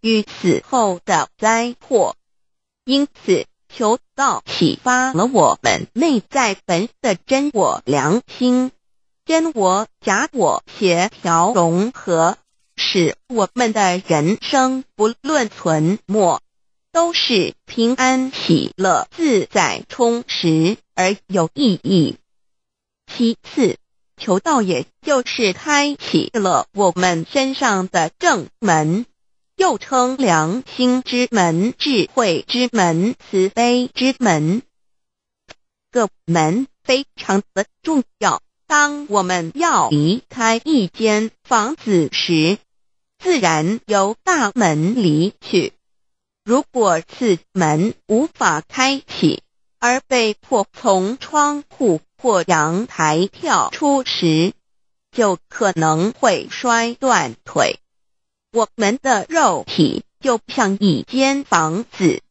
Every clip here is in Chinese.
与此后的灾祸，因此求道启发了我们内在本的真我良心，真我假我协调融合，使我们的人生不论存没，都是平安喜乐、自在充实而有意义。其次，求道也就是开启了我们身上的正门。又称良心之门、智慧之门、慈悲之门，各门非常的重要。当我们要离开一间房子时，自然由大门离去。如果此门无法开启，而被迫从窗户或阳台跳出时，就可能会摔断腿。我们的肉体就像一间房子，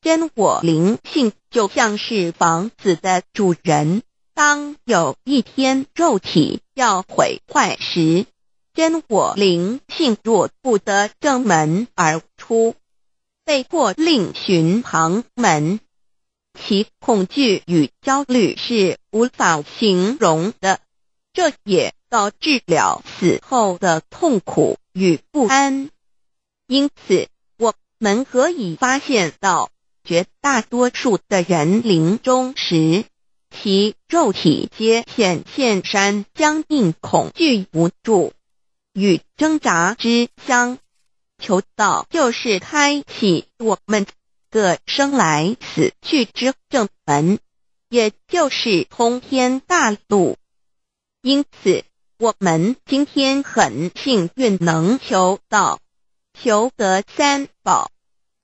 真我灵性就像是房子的主人。当有一天肉体要毁坏时，真我灵性若不得正门而出，被迫另寻旁门，其恐惧与焦虑是无法形容的。这也。到治疗死后的痛苦与不安，因此我们可以发现到，绝大多数的人临终时，其肉体皆显现山僵硬、恐惧无助与挣扎之相。求道就是开启我们个生来死去之正门，也就是通天大路。因此。我们今天很幸运能求到求得三宝，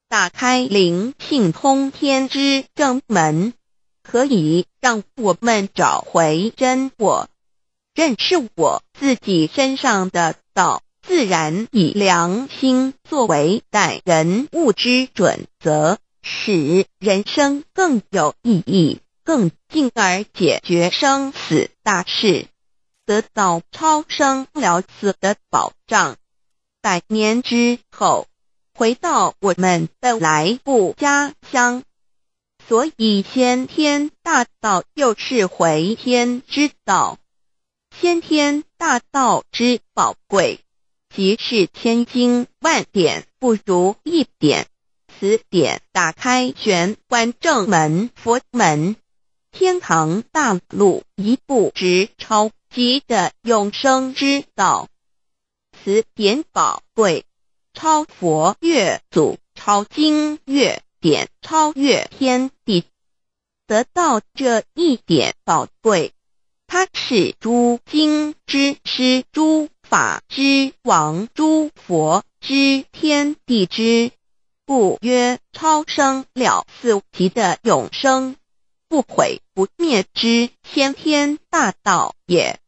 打开灵性通天之正门，可以让我们找回真我，认识我自己身上的道。自然以良心作为待人物之准则，使人生更有意义，更进而解决生死大事。得到超生了死的保障，百年之后回到我们的来故乡。所以先天大道又是回天之道。先天大道之宝贵，即是千经万典不如一点，此点打开玄关正门、佛门、天堂大路，一步直超。即的永生之道，此点宝贵，超佛越祖，超经越典，超越天地，得到这一点宝贵，他是诸经之师，诸法之王，诸佛之天地之，故曰超生了死，极的永生，不毁不灭之先天大道也。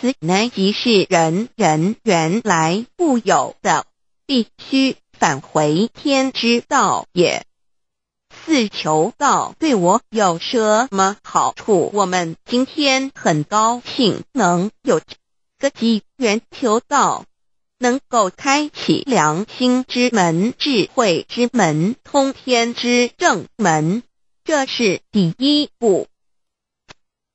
此乃即是人人原来固有的，必须返回天之道也。四求道对我有什么好处？我们今天很高兴能有个机缘求道，能够开启良心之门、智慧之门、通天之正门，这是第一步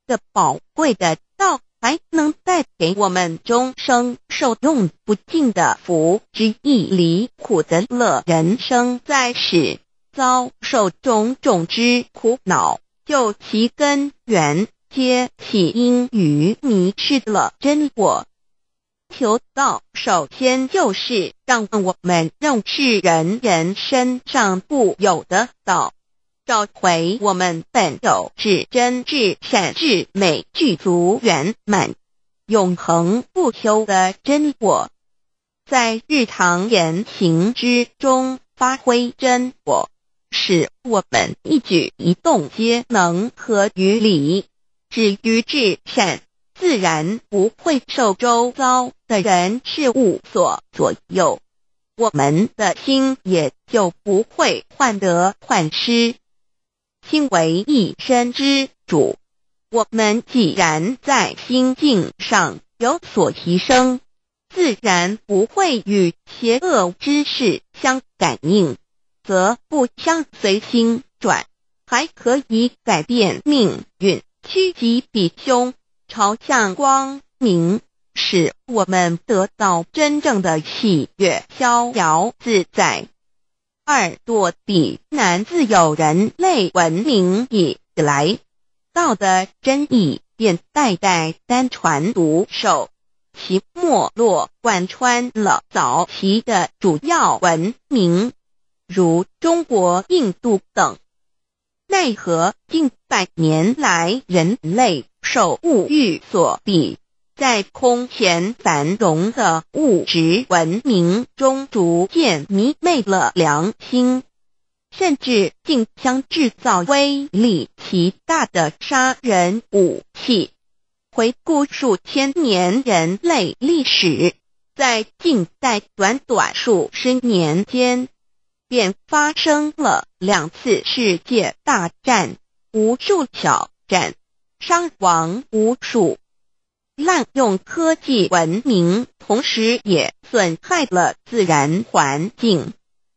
的宝贵的道。还能带给我们终生受用不尽的福之益。离苦得乐，人生在世，遭受种种之苦恼，就其根源，皆起因于迷失了真我。求道，首先就是让我们认识人人身上不有的道。找回我们本有至真、至善、至美、具足圆满、永恒不休的真我，在日常言行之中发挥真我，使我们一举一动皆能合于理，止于至善，自然不会受周遭的人事物所左右。我们的心也就不会患得患失。心为一身之主，我们既然在心境上有所提升，自然不会与邪恶之事相感应，则不相随心转，还可以改变命运，趋吉避凶，朝向光明，使我们得到真正的喜悦、逍遥自在。二堕比男自有人类文明以来，道德真意便代代单传独守，其没落贯穿了早期的主要文明，如中国、印度等。奈何近百年来，人类受物欲所比。在空前繁荣的物质文明中，逐渐迷昧了良心，甚至竞相制造威力极大的杀人武器。回顾数千年人类历史，在近代短短数十年间，便发生了两次世界大战，无数挑战，伤亡无数。滥用科技文明，同时也损害了自然环境，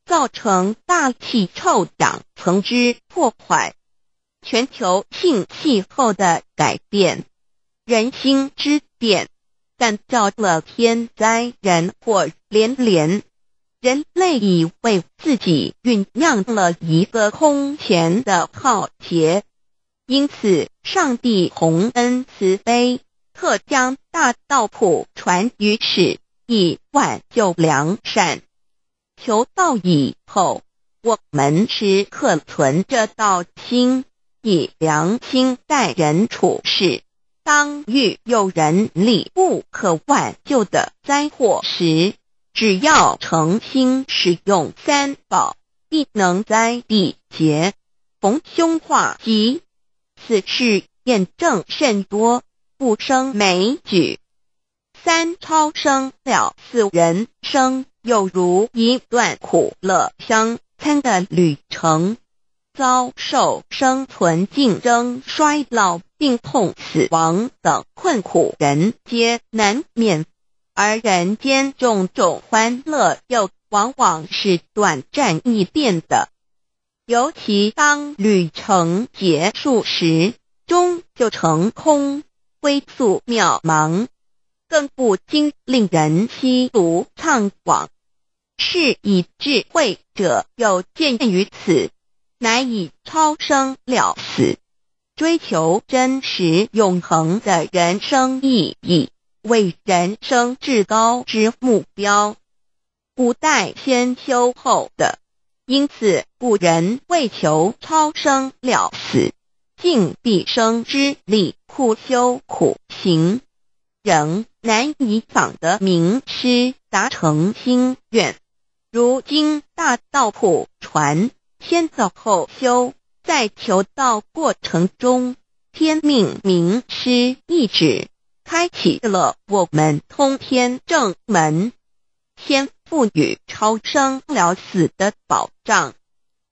造成大气臭氧层之破坏、全球性气候的改变、人心之变，但造成了天灾人祸连连。人类已为自己酝酿了一个空前的浩劫，因此上帝洪恩慈悲。特将大道谱传于世，以挽救良善。求道以后，我们时刻存这道心，以良心待人处事。当遇有人立不可挽救的灾祸时，只要诚心使用三宝，必能灾必劫，逢凶化吉。此事验证甚多。不生美举，三超生了四人生，又如一段苦乐相参的旅程，遭受生存竞争、衰老、病痛、死亡等困苦，人皆难免；而人间种种欢乐，又往往是短暂易变的，尤其当旅程结束时，终就成空。归速渺茫，更不禁令人稀读怅惘。是以智慧者有见于此，乃以超生了死，追求真实永恒的人生意义为人生至高之目标。古代先修后的，因此古人为求超生了死，尽毕生之力。苦修苦行，仍难以访得名师，达成心愿。如今大道普传，先走后修，在求道过程中，天命名师一指，开启了我们通天正门，先赋予超生了死的保障。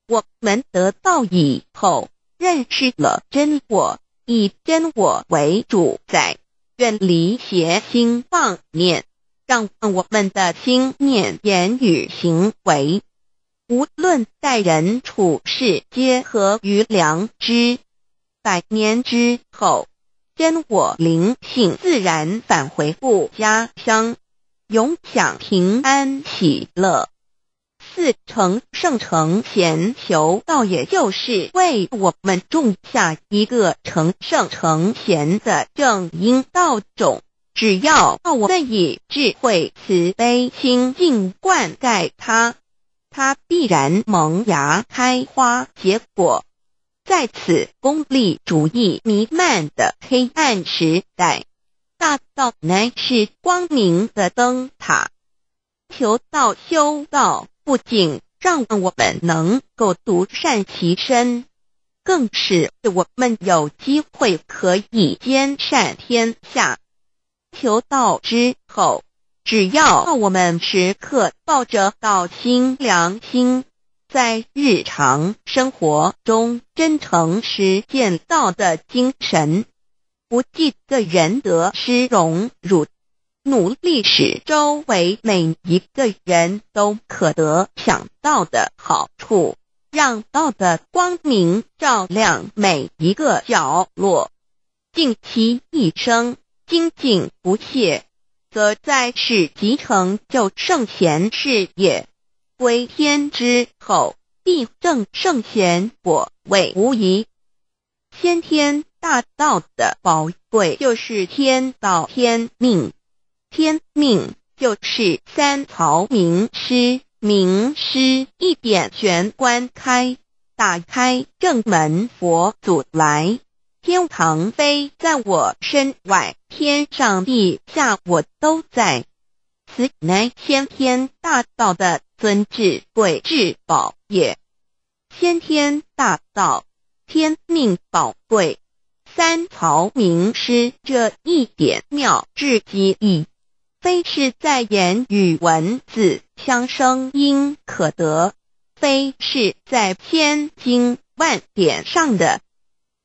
我们得道以后，认识了真我。以真我为主宰，远离邪心妄念，让我们的心念、言语、行为，无论待人处事，皆合于良知。百年之后，真我灵性自然返回故家乡，永享平安喜乐。自成圣成贤，求道也，就是为我们种下一个成圣成贤的正因道种。只要我们以智慧、慈悲、清净灌溉它，它必然萌芽、开花、结果。在此功利主义弥漫的黑暗时代，大道乃是光明的灯塔。求道、修道。不仅让我们能够独善其身，更是我们有机会可以兼善天下。求道之后，只要我们时刻抱着道心、良心，在日常生活中真诚实践道的精神，不计得仁德、失荣辱。努力使周围每一个人都可得想到的好处，让道的光明照亮每一个角落。尽其一生，精进不懈，则在世即成就圣贤事业。归天之后，必正圣贤果位无疑。先天大道的宝贵，就是天道天命。天命就是三曹名师，名师一点玄关开，打开正门佛祖来，天堂飞在我身外，天上地下我都在。此乃先天大道的尊至贵至宝也，先天大道天命宝贵，三曹名师这一点妙至极矣。非是在言语文字相生因可得，非是在千经万典上的，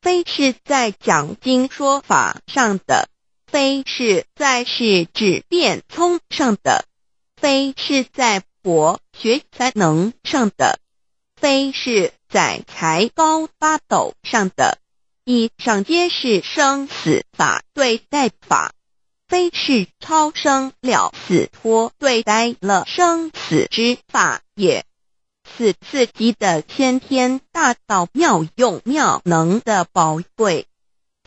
非是在讲经说法上的，非是在是纸变通上的，非是在博学才能上的，非是在才高八斗上的。以上皆是生死法对待法。非是超生了死脱，对待了生死之法也。此次级的先天大道妙用妙能的宝贵，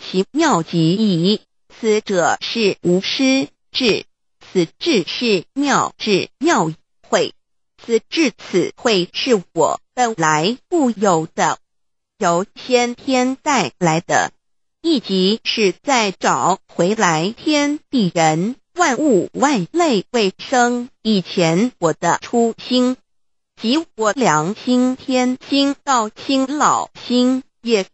其妙极矣。此者是无师智，此智是妙智妙慧，此智此慧是我本来固有的，由先天带来的。一即是在找回来天地人万物万类未生以前我的初心即我良心天心道心老心也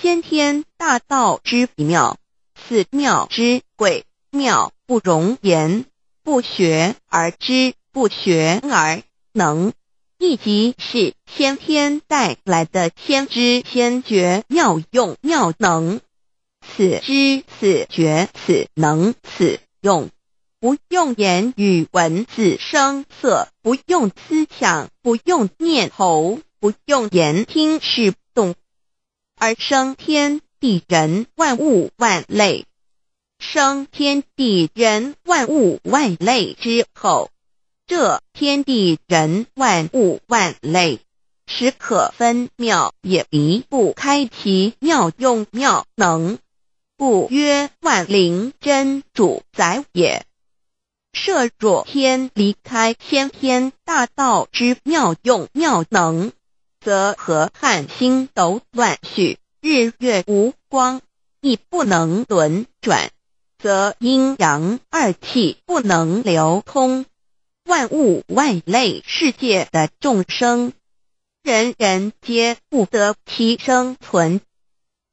先天大道之妙此妙之鬼妙不容言不学而知不学而能。一即是先天带来的先知、先觉、妙用、妙能，此知、此觉、此能、此用，不用言语文字声色，不用思想，不用念头，不用言听是懂，而生天地人万物万类。生天地人万物万类之后。这天地人万物万类，实可分妙也，离不开其妙用妙能。故曰万灵真主宰也。设若天离开先天大道之妙用妙能，则河汉星斗乱序，日月无光，亦不能轮转，则阴阳二气不能流通。万物万类世界的众生，人人皆不得其生存。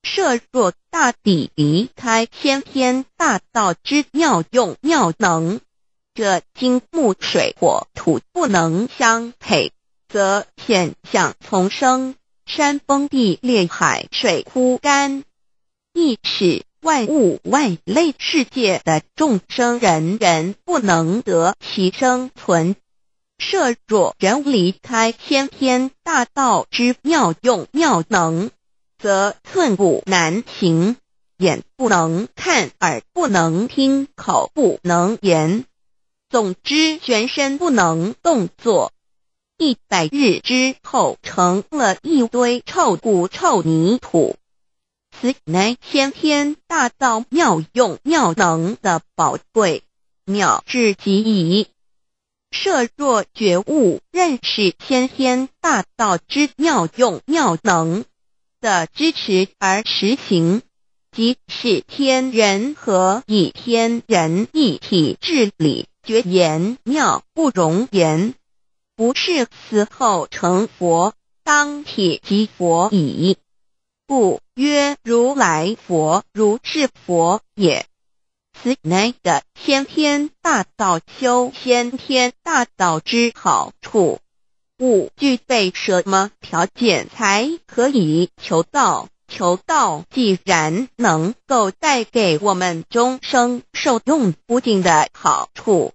设若大抵离开先天大道之妙用妙能，这金木水火土不能相配，则险象丛生，山崩地裂，海水枯干，一尺。万物万类世界的众生，人人不能得其生存。设若人离开先天大道之妙用妙能，则寸步难行。眼不能看，耳不能听，口不能言。总之，全身不能动作。一百日之后，成了一堆臭骨臭泥土。此乃先天大道妙用妙能的宝贵妙至极矣。设若觉悟认识先天大道之妙用妙能的支持而实行，即是天人合一，天人一体治理。绝言妙不容言，不是死后成佛，当体即佛矣。故曰，如来佛，如是佛也。此乃的先天大道，修先天大道之好处。故具备什么条件才可以求道？求道既然能够带给我们终生受用不尽的好处，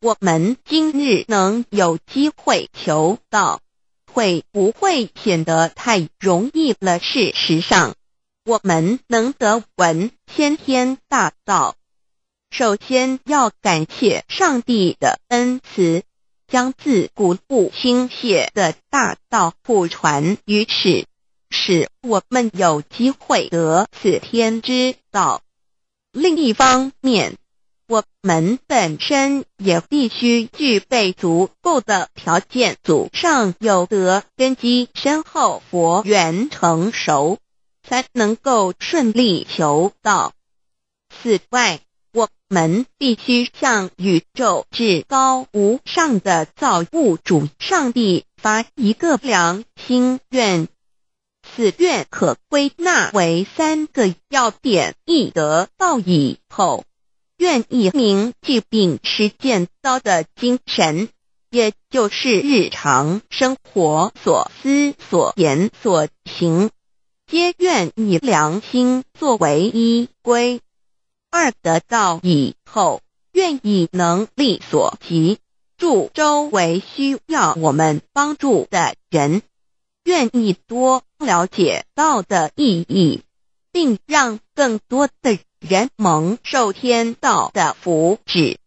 我们今日能有机会求道。会不会显得太容易了？事实上，我们能得闻先天大道，首先要感谢上帝的恩慈，将自古不倾泻的大道普传于世，使我们有机会得此天之道。另一方面，我们本身也必须具备足够的条件，祖上有德，根基深厚，佛缘成熟，才能够顺利求道。此外，我们必须向宇宙至高无上的造物主上帝发一个良心愿，此愿可归纳为三个要点：一得道以后。愿意铭记并实践道的精神，也就是日常生活所思所言所行，皆愿以良心作为依归；二得道以后，愿意能力所及，助周围需要我们帮助的人，愿意多了解到的意义，并让更多的。人蒙受天道的福祉，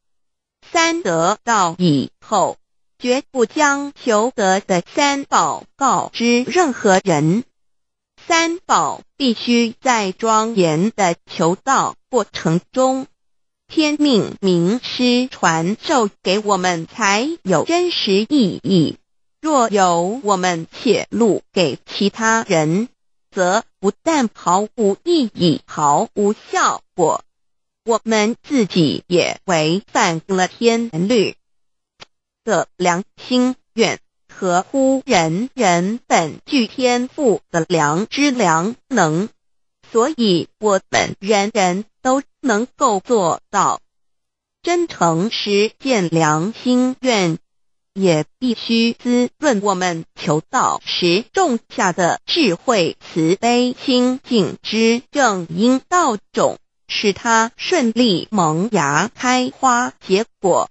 三得到以后，绝不将求得的三宝告知任何人。三宝必须在庄严的求道过程中，天命名师传授给我们才有真实意义。若有我们泄露给其他人，则不但毫无意义、毫无效果，我们自己也违反了天律的良心愿，合乎人人本具天赋的良知良能，所以我们人人都能够做到真诚实践良心愿。也必须滋润我们求道时种下的智慧、慈悲、清净之正因道种，使它顺利萌芽、开花、结果，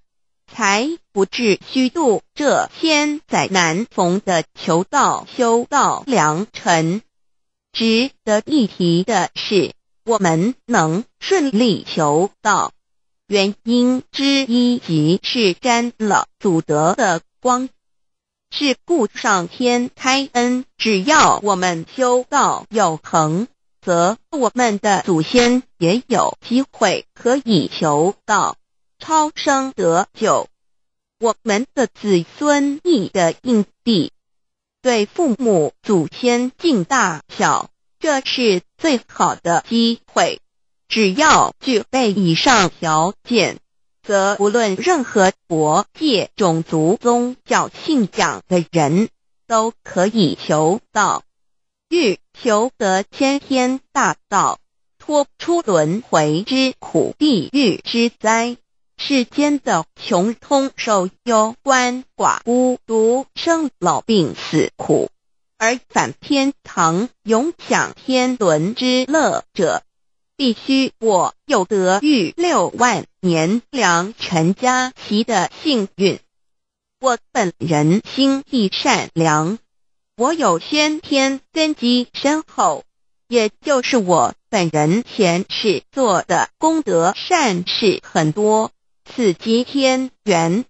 才不至虚度这千载难逢的求道修道良辰。值得一提的是，我们能顺利求道。原因之一即是沾了祖德的光，是故上天开恩，只要我们修道有恒，则我们的祖先也有机会可以求道超生得救，我们的子孙亦得应地，对父母祖先敬大小，这是最好的机会。只要具备以上条件，则无论任何国界、种族、宗教、信仰的人，都可以求道，欲求得先天大道，脱出轮回之苦、地狱之灾，世间的穷通受忧、官寡孤、独生老病死苦，而返天堂，永享天伦之乐者。必须我有得玉六万年良辰家齐的幸运，我本人心地善良，我有先天根基深厚，也就是我本人前世做的功德善事很多，此即天缘。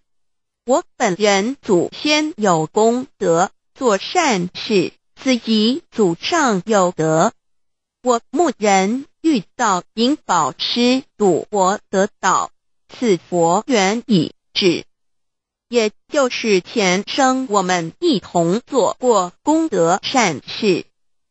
我本人祖先有功德做善事，此即祖上有德，我目人。遇到引宝师，赌博得道，此佛缘已止，也就是前生我们一同做过功德善事，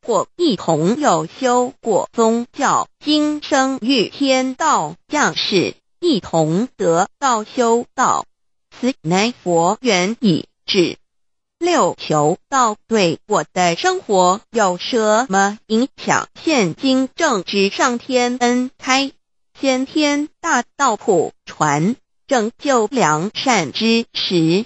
或一同有修过宗教，今生遇天道将士一同得道修道，此乃佛缘已止。六求道对我的生活有什么影响？现今正值上天恩开，先天大道普传，拯救良善之时，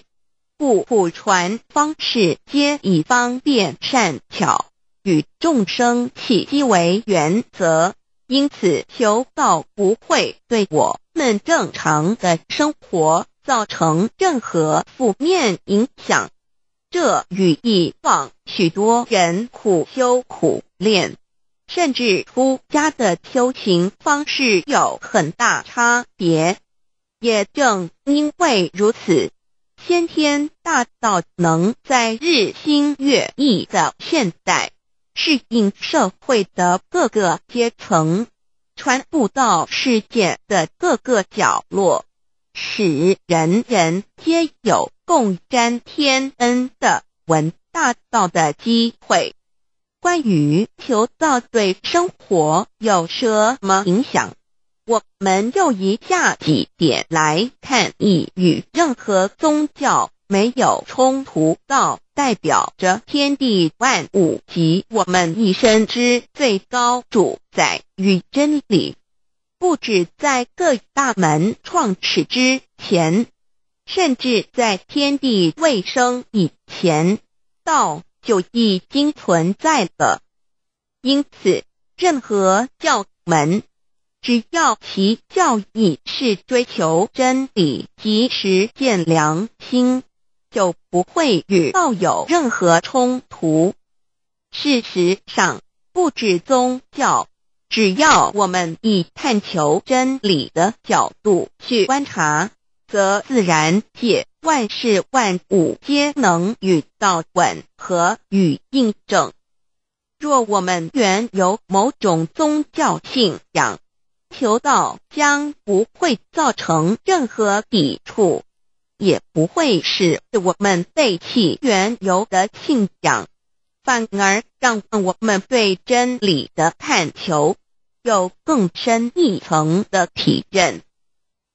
故普传方式皆以方便善巧与众生契机为原则。因此，求道不会对我们正常的生活造成任何负面影响。这与以往许多人苦修苦练，甚至出家的修行方式有很大差别。也正因为如此，先天大道能在日新月异的现代，适应社会的各个阶层，传布到世界的各个角落。使人人皆有共沾天恩的闻大道的机会。关于求道对生活有什么影响，我们就以下几点来看：一、与任何宗教没有冲突。道代表着天地万物及我们一生之最高主宰与真理。不止在各大门创始之前，甚至在天地未生以前，道就已经存在了。因此，任何教门，只要其教义是追求真理及实践良心，就不会与道有任何冲突。事实上，不止宗教。只要我们以探求真理的角度去观察，则自然界万事万物皆能与道吻合与印证。若我们原有某种宗教信仰，求道将不会造成任何抵触，也不会使我们背弃原有的信仰，反而让我们对真理的探求。有更深一层的体认。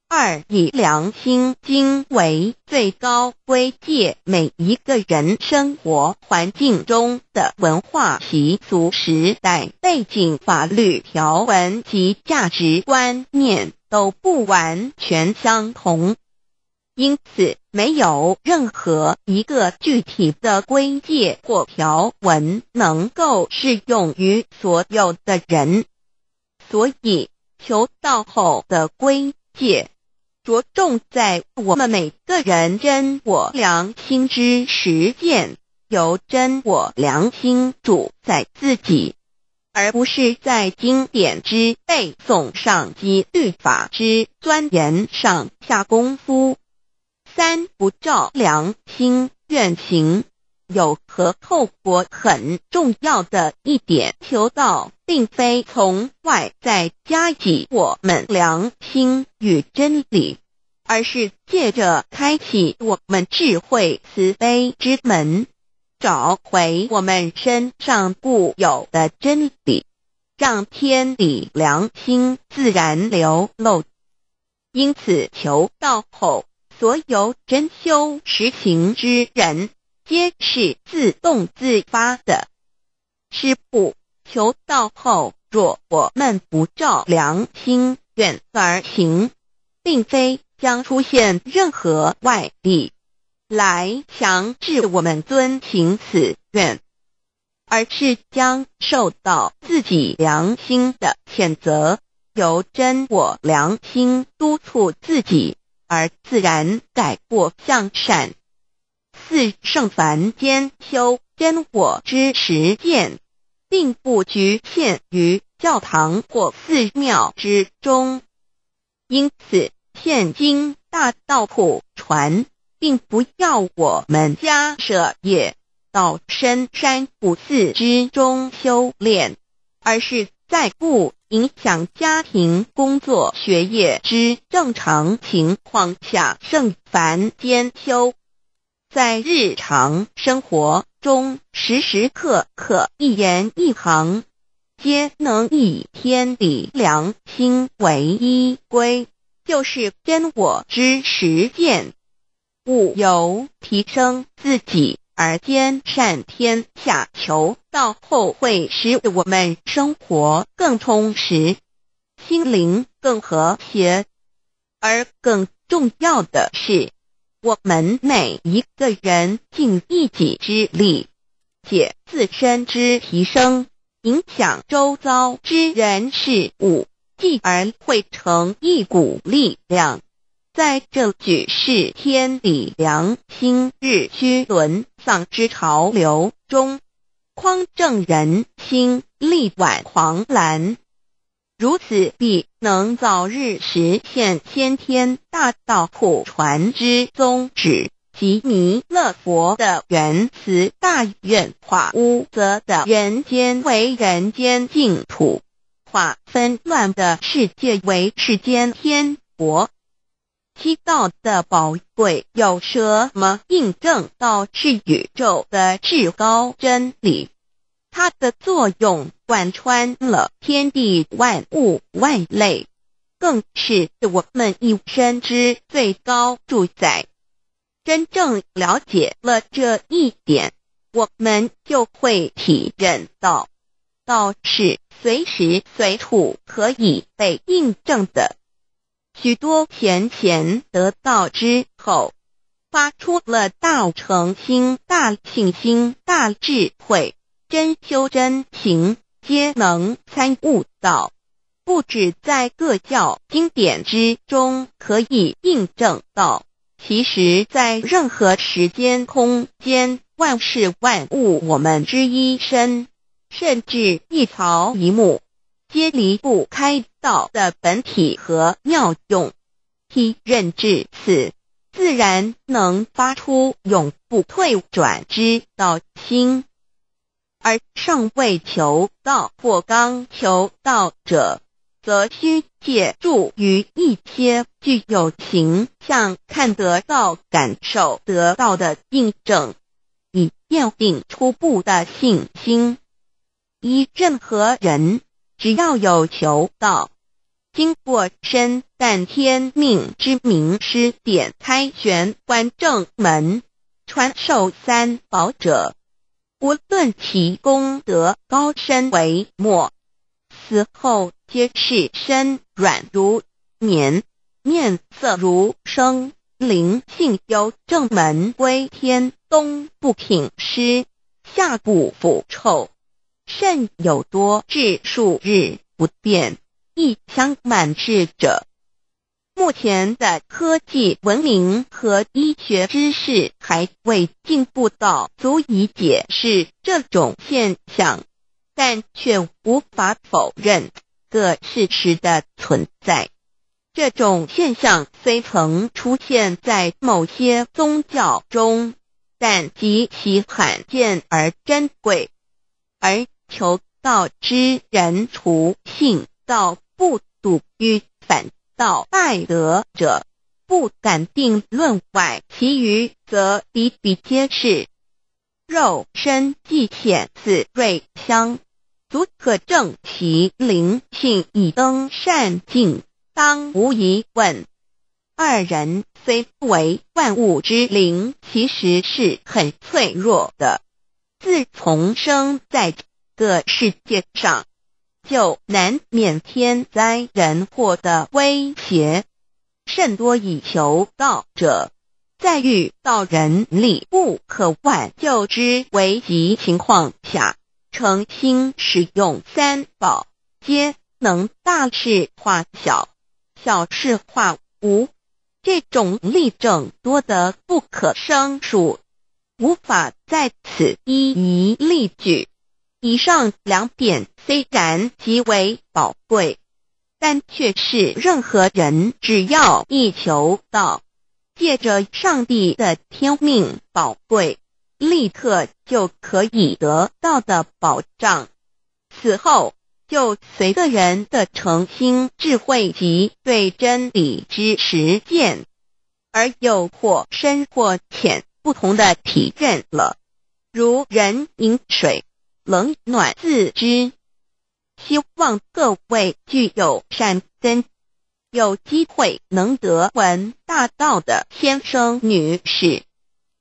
二，以良心经为最高规戒，每一个人生活环境中的文化习俗、时代背景、法律条文及价值观念都不完全相同，因此没有任何一个具体的规界或条文能够适用于所有的人。所以，求道后的归戒，着重在我们每个人真我良心之实践，由真我良心主宰自己，而不是在经典之背诵上及律法之钻研上下功夫。三不照良心愿行有何后果？很重要的一点，求道。并非从外在加给我们良心与真理，而是借着开启我们智慧慈悲之门，找回我们身上固有的真理，让天理良心自然流露。因此，求道后，所有真修实行之人，皆是自动自发的师父。求道后，若我们不照良心愿而行，并非将出现任何外力来强制我们遵行此愿，而是将受到自己良心的谴责，由真我良心督促自己而自然改过向善。四圣凡间修真我之实践。并不局限于教堂或寺庙之中，因此现今大道普传，并不要我们家舍业到深山古寺之中修炼，而是在不影响家庭、工作、学业之正常情况下，圣凡兼修，在日常生活。中时时刻刻，一言一行，皆能以天理良心为依归，就是真我之实践。五由提升自己而兼善天下，求道后会使我们生活更充实，心灵更和谐，而更重要的是。我们每一个人尽一己之力，解自身之提升，影响周遭之人事物，继而汇成一股力量，在这举世天理良心日趋沦丧之潮流中，匡正人心，力挽狂澜。如此，必能早日实现先天大道普传之宗旨，即弥勒佛的圆慈大愿化污泽的人间为人间净土，化纷乱的世界为世间天国。七道的宝贵有什么印证？到是宇宙的至高真理。它的作用贯穿了天地万物万类，更是我们一生之最高主宰。真正了解了这一点，我们就会体验到，道是随时随地可以被印证的。许多前贤得道之后，发出了大诚心、大信心、大智慧。真修真行，皆能参悟道。不止在各教经典之中可以印证道，其实在任何时间、空间，万事万物，我们之一身，甚至一草一木，皆离不开道的本体和妙用。体认至此，自然能发出永不退转之道心。而尚未求道或刚求道者，则需借助于一些具有形象、看得到、感受得到的印证，以奠定初步的信心。一任何人只要有求道，经过身但天命之名师点开玄关正门，传授三宝者。无论其功德高深为末，死后皆是身软如棉，面色如生，灵性由正门归天，冬不品湿，下不腐臭，肾有多至数日不变，一腔满志者。目前，的科技文明和医学知识还未进步到足以解释这种现象，但却无法否认个事实的存在。这种现象虽曾出现在某些宗教中，但极其罕见而珍贵。而求道之人，除信道不笃于反。道败德者不敢定论外，其余则比比皆是。肉身既显此瑞香，足可证其灵性已登善境，当无疑问。二人虽为万物之灵，其实是很脆弱的，自从生在这个世界上。就难免天灾人祸的威胁。甚多以求道者，在遇到人力不可挽救之危急情况下，诚心使用三宝，皆能大事化小，小事化无。这种例证多得不可胜数，无法在此一一例举。以上两点虽然极为宝贵，但却是任何人只要一求到，借着上帝的天命宝贵，立刻就可以得到的保障。此后，就随着人的诚心、智慧及对真理之实践，而有或深或浅不同的体验了。如人饮水。冷暖自知希望各位具有善根有机会能得闻大道的先生女士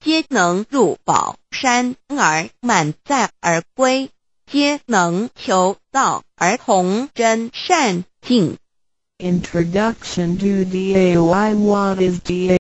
皆能入宝山而满载而归皆能求道而同真善境 introduction to the a y i w a t r i s d a